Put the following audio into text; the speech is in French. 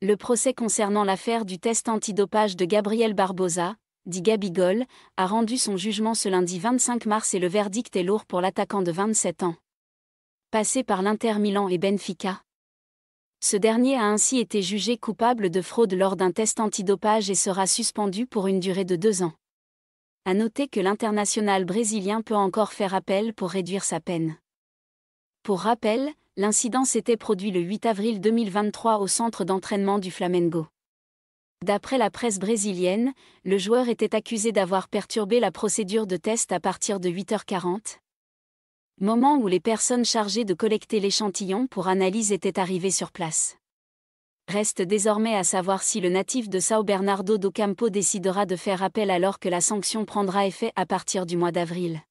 Le procès concernant l'affaire du test antidopage de Gabriel Barbosa, dit Gabigol, a rendu son jugement ce lundi 25 mars et le verdict est lourd pour l'attaquant de 27 ans. Passé par l'Inter Milan et Benfica. Ce dernier a ainsi été jugé coupable de fraude lors d'un test antidopage et sera suspendu pour une durée de deux ans. À noter que l'international brésilien peut encore faire appel pour réduire sa peine. Pour rappel, l'incident s'était produit le 8 avril 2023 au centre d'entraînement du Flamengo. D'après la presse brésilienne, le joueur était accusé d'avoir perturbé la procédure de test à partir de 8h40, moment où les personnes chargées de collecter l'échantillon pour analyse étaient arrivées sur place. Reste désormais à savoir si le natif de São Bernardo do Campo décidera de faire appel alors que la sanction prendra effet à partir du mois d'avril.